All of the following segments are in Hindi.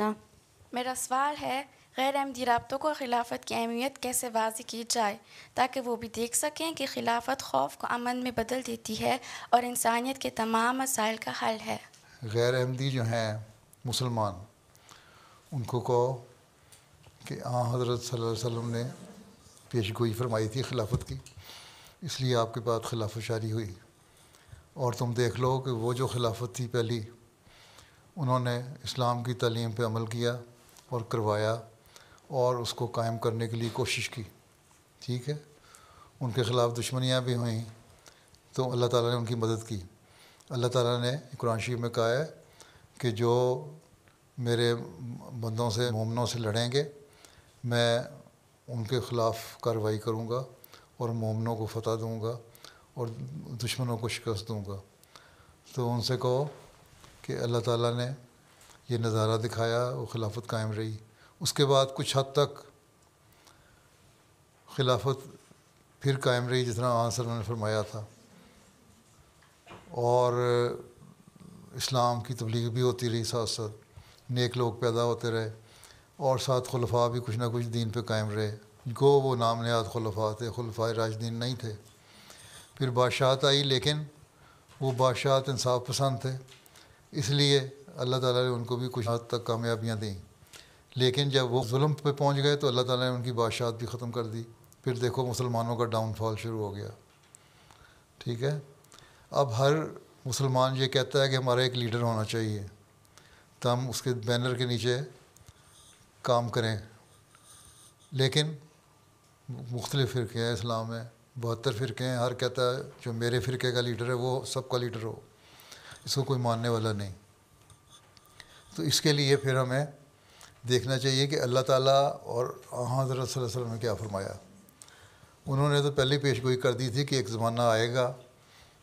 फैसला मेरा सवाल है गैर अहमदी रबतों को खिलाफत की अहमियत कैसे वाजी की जाए ताकि वो भी देख सकें कि खिलाफत खौफ को अमन में बदल देती है और इंसानियत के तमाम मसाइल का हल है गैर अहमदी जो हैं मुसलमान उनको कहो कि आ हाँ, हज़रत वसम ने पेश गोई फरमाई थी खिलाफत की इसलिए आपके पास खिलाफत शारी हुई और तुम देख लो कि वो जो खिलाफत थी पहली उन्होंने इस्लाम की तलीम पे अमल किया और करवाया और उसको कायम करने के लिए कोशिश की ठीक है उनके ख़िलाफ़ दुश्मनियाँ भी हुई तो अल्लाह ताला ने उनकी मदद की अल्लाह ताला ने कुरान शरीफ में कहा है कि जो मेरे बंदों से मोमनों से लड़ेंगे मैं उनके ख़िलाफ़ कार्रवाई करूँगा और मोमनों को फतह दूँगा और दुश्मनों को शिकस्त दूँगा तो उनसे कहो कि अल्लाह ताला ने ये नज़ारा दिखाया और खिलाफत कायम रही उसके बाद कुछ हद तक खिलाफत फिर कायम रही जितना आंसर ने फरमाया था और इस्लाम की तबलीग भी होती रही साथ साथ नेक लोग पैदा होते रहे और साथ खलफा भी कुछ ना कुछ दीन पे कायम रहे गो वो नाम नयात खलफा थे खलफा राजदीन नहीं थे फिर बादशाहत आई लेकिन वो बादशाहत इंसाफ पसंद थे इसलिए अल्लाह ताला ने उनको भी कुछ हद तक कामयाबियाँ दी लेकिन जब वो जुल्म पे पहुँच गए तो अल्लाह ताला ने उनकी बादशाहत भी ख़त्म कर दी फिर देखो मुसलमानों का डाउनफॉल शुरू हो गया ठीक है अब हर मुसलमान ये कहता है कि हमारा एक लीडर होना चाहिए तो हम उसके बैनर के नीचे काम करें लेकिन मुख्तलि फ़िरके हैं इस्लाम में बहत्तर फ़िरके हैं हर कहता है जो मेरे फ़िरके का लीडर है वो सबका लीडर हो इसको कोई मानने वाला नहीं तो इसके लिए फिर हमें देखना चाहिए कि अल्लाह ताला और हाँ, हज़रत वसल्लम ने क्या फरमाया उन्होंने तो पहले पेश गोई कर दी थी कि एक ज़माना आएगा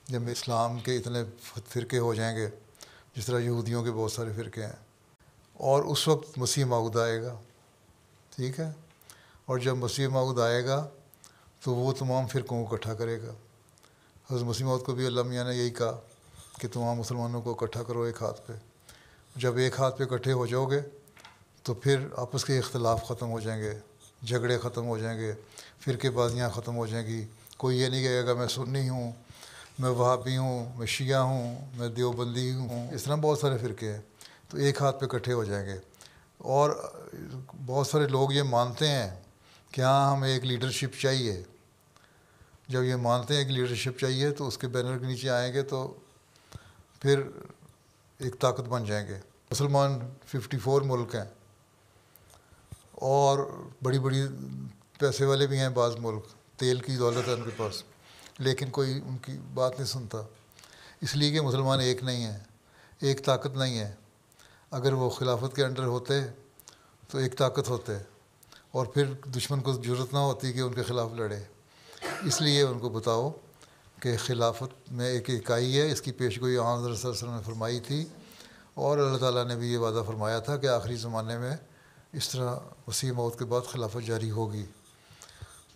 जब इस्लाम के इतने फ़िरके हो जाएंगे जिस तरह यहूदियों के बहुत सारे फ़िरके हैं और उस वक्त मसीह मऊद आएगा ठीक है और जब मसीह मऊद आएगा तो वो तमाम फ़िरकों को इकट्ठा करेगा हज़रत मसीह मऊद को भी अल्लाह मियाँ ने यही कहा कि तमाम मुसलमानों को इकट्ठा करो एक हाथ पे जब एक हाथ पे इकट्ठे हो जाओगे तो फिर आपस के इख्तलाफ ख़त्म हो जाएंगे झगड़े ख़त्म हो जाएंगे फिर के बाजियाँ ख़त्म हो जाएंगी कोई ये नहीं कहेगा मैं सुन्नी हूँ मैं वहाबी हूँ मैं शिया हूँ मैं देवबंदी हूँ इस तरह बहुत सारे फ़िरके हैं तो एक हाथ पे इकट्ठे हो जाएंगे और बहुत सारे लोग ये मानते हैं कि हाँ हमें एक लीडरशिप चाहिए जब ये मानते हैं कि लीडरशिप चाहिए तो उसके बैनर के नीचे आएंगे तो फिर एक ताकत बन जाएंगे मुसलमान 54 मुल्क हैं और बड़ी बड़ी पैसे वाले भी हैं बाज़ मुल्क तेल की दौलत है उनके पास लेकिन कोई उनकी बात नहीं सुनता इसलिए कि मुसलमान एक नहीं है एक ताकत नहीं है अगर वो खिलाफत के अंडर होते तो एक ताकत होते और फिर दुश्मन को जरूरत ना होती कि उनके ख़िलाफ़ लड़े इसलिए उनको बताओ के खिलाफत में एक इकाई है इसकी पेश गोई आजर ने फरमाई थी और अल्लाह ताला ने भी ये वादा फरमाया था कि आखिरी ज़माने में इस तरह वसी मौत के बाद खिलाफत जारी होगी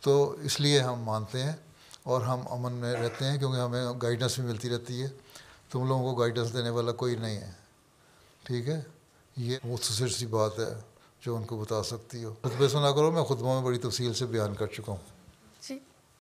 तो इसलिए हम मानते हैं और हम अमन में रहते हैं क्योंकि हमें गाइडेंस भी मिलती रहती है तुम लोगों को गाइडेंस देने वाला कोई नहीं है ठीक है ये मुख्तर सी बात है जो उनको बता सकती हो खुतबे सुना करो मैं खुतबों में बड़ी तफसील से बयान कर चुका हूँ